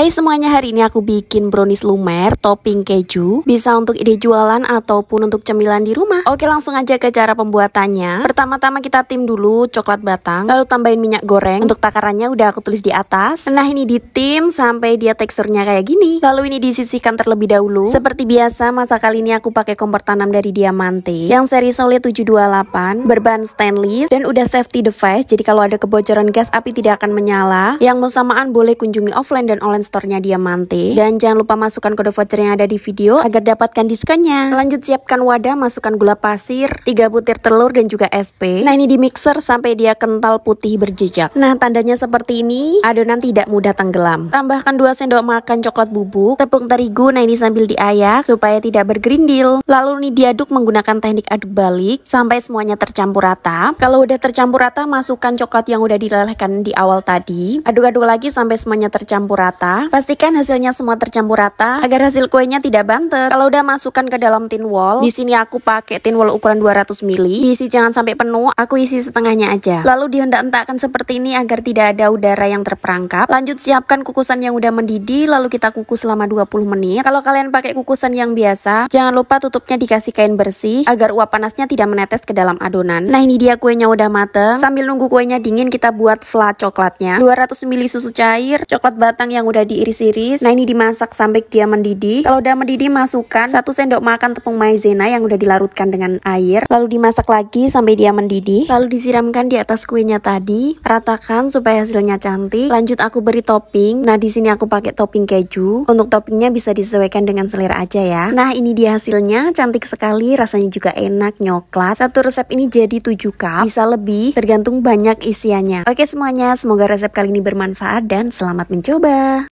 Hai semuanya, hari ini aku bikin brownies lumer topping keju Bisa untuk ide jualan ataupun untuk cemilan di rumah Oke langsung aja ke cara pembuatannya Pertama-tama kita tim dulu coklat batang Lalu tambahin minyak goreng Untuk takarannya udah aku tulis di atas Nah ini di tim sampai dia teksturnya kayak gini Lalu ini disisihkan terlebih dahulu Seperti biasa masa kali ini aku pakai kompor tanam dari Diamante Yang seri Sole 728 Berbahan stainless Dan udah safety device Jadi kalau ada kebocoran gas api tidak akan menyala Yang mau samaan boleh kunjungi offline dan online store-nya Diamante. Dan jangan lupa masukkan kode voucher yang ada di video agar dapatkan diskonnya. Lanjut siapkan wadah, masukkan gula pasir, 3 butir telur dan juga SP. Nah ini di mixer sampai dia kental putih berjejak. Nah tandanya seperti ini, adonan tidak mudah tenggelam. Tambahkan 2 sendok makan coklat bubuk, tepung terigu, nah ini sambil diayak supaya tidak bergerindil. Lalu ini diaduk menggunakan teknik aduk balik sampai semuanya tercampur rata. Kalau udah tercampur rata, masukkan coklat yang udah dilelehkan di awal tadi. Aduk-aduk lagi sampai semuanya tercampur rata. Pastikan hasilnya semua tercampur rata agar hasil kuenya tidak bantet. Kalau udah masukkan ke dalam tin wall, di sini aku pakai tin wall ukuran 200 ml. Isi jangan sampai penuh, aku isi setengahnya aja. Lalu dihendak hentakkan seperti ini agar tidak ada udara yang terperangkap. Lanjut siapkan kukusan yang udah mendidih lalu kita kukus selama 20 menit. Kalau kalian pakai kukusan yang biasa, jangan lupa tutupnya dikasih kain bersih agar uap panasnya tidak menetes ke dalam adonan. Nah, ini dia kuenya udah mateng. Sambil nunggu kuenya dingin kita buat flat coklatnya. 200 ml susu cair, coklat batang yang udah diiris-iris. Nah ini dimasak sampai dia mendidih. Kalau udah mendidih masukkan 1 sendok makan tepung maizena yang udah dilarutkan dengan air. Lalu dimasak lagi sampai dia mendidih. Lalu disiramkan di atas kuenya tadi. Ratakan supaya hasilnya cantik. Lanjut aku beri topping. Nah di sini aku pakai topping keju. Untuk toppingnya bisa disesuaikan dengan selera aja ya. Nah ini dia hasilnya cantik sekali. Rasanya juga enak nyoklat. Satu resep ini jadi 7 cup. Bisa lebih tergantung banyak isiannya. Oke semuanya semoga resep kali ini bermanfaat dan selamat mencoba.